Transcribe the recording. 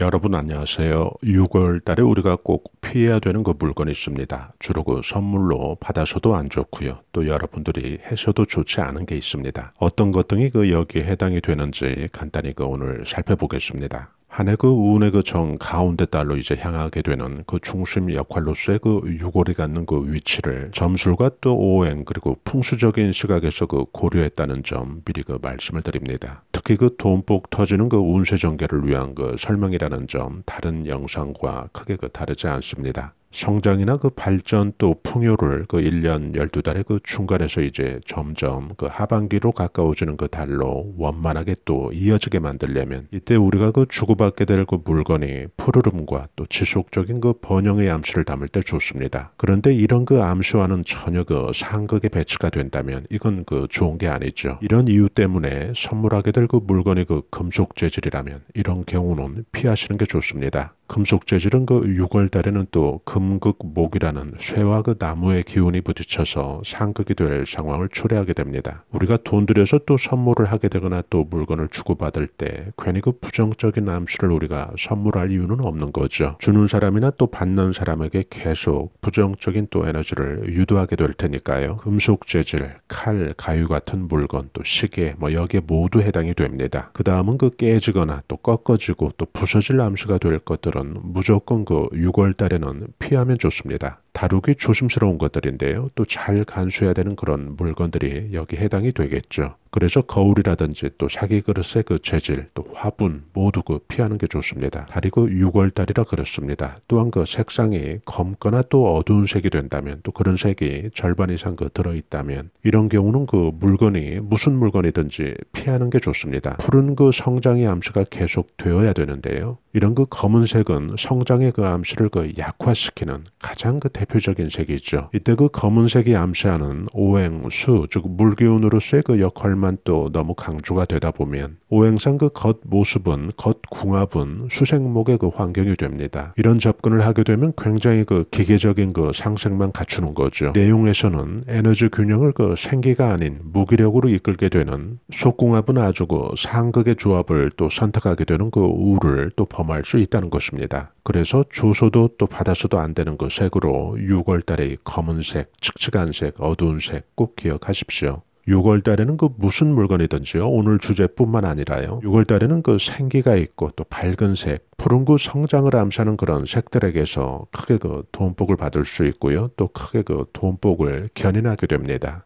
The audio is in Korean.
여러분 안녕하세요. 6월 달에 우리가 꼭 피해야 되는 그 물건이 있습니다. 주로 그 선물로 받아서도 안 좋고요. 또 여러분들이 해서도 좋지 않은 게 있습니다. 어떤 것 등이 그 여기에 해당이 되는지 간단히 그 오늘 살펴보겠습니다. 한해 그 운의 그 정 가운데 달로 이제 향하게 되는 그 중심 역할로서의 그 유골이 갖는 그 위치를 점술과 또 오행 그리고 풍수적인 시각에서 그 고려했다는 점 미리 그 말씀을 드립니다. 특히 그 돈복 터지는 그 운세 전개를 위한 그 설명이라는 점 다른 영상과 크게 그 다르지 않습니다. 성장이나 그 발전 또 풍요를 그 1년 12달의 그 중간에서 이제 점점 그 하반기로 가까워지는 그 달로 원만하게 또 이어지게 만들려면 이때 우리가 그 주고받게 될 그 물건이 푸르름과 또 지속적인 그 번영의 암시를 담을 때 좋습니다. 그런데 이런 그 암시와는 전혀 그 상극의 배치가 된다면 이건 그 좋은 게 아니죠. 이런 이유 때문에 선물하게 될 그 물건이 그 금속 재질이라면 이런 경우는 피하시는 게 좋습니다. 금속 재질은 그 6월 달에는 또 금극목이라는 쇠와 그 나무의 기운이 부딪혀서 상극이 될 상황을 초래하게 됩니다. 우리가 돈 들여서 또 선물을 하게 되거나 또 물건을 주고받을 때 괜히 그 부정적인 암시를 우리가 선물할 이유는 없는 거죠. 주는 사람이나 또 받는 사람에게 계속 부정적인 또 에너지를 유도하게 될 테니까요. 금속 재질, 칼, 가위 같은 물건, 또 시계, 뭐 여기에 모두 해당이 됩니다. 그 다음은 그 깨지거나 또 꺾어지고 또 부서질 암시가 될 것들은 분들은 무조건 그 6월 달에는 피하면 좋습니다. 다루기 조심스러운 것들인데요. 또 잘 간수해야 되는 그런 물건들이 여기 해당이 되겠죠. 그래서 거울이라든지 또 자기 그릇의 그 재질, 또 화분 모두 그 피하는 게 좋습니다. 다리고 6월달이라 그렇습니다. 또한 그 색상이 검거나 또 어두운 색이 된다면 또 그런 색이 절반 이상 그 들어있다면 이런 경우는 그 물건이 무슨 물건이든지 피하는 게 좋습니다. 푸른 그 성장의 암시가 계속 되어야 되는데요. 이런 그 검은색은 성장의 그 암시를 그 약화시키는 가장 그 대표 대표적인 색이죠. 이때 그 검은색이 암시하는 오행수 즉 물기운으로서의 그 역할만 또 너무 강조가 되다 보면 오행상 그 겉모습은 겉궁합은 수생목의 그 환경이 됩니다. 이런 접근을 하게 되면 굉장히 그 기계적인 그 상생만 갖추는 거죠. 내용에서는 에너지 균형을 그 생기가 아닌 무기력으로 이끌게 되는 속궁합은 아주 그 상극의 조합을 또 선택하게 되는 그 우를 또 범할 수 있다는 것입니다. 그래서 조소도 또 받아서도 안 되는 그 색으로 6월 달의 검은색, 칙칙한색, 어두운 색 꼭 기억하십시오. 6월 달에는 그 무슨 물건이든지요. 오늘 주제뿐만 아니라요. 6월 달에는 그 생기가 있고 또 밝은 색, 푸른 그 성장을 암시하는 그런 색들에게서 크게 그 돈복을 받을 수 있고요. 또 크게 그 돈복을 견인하게 됩니다.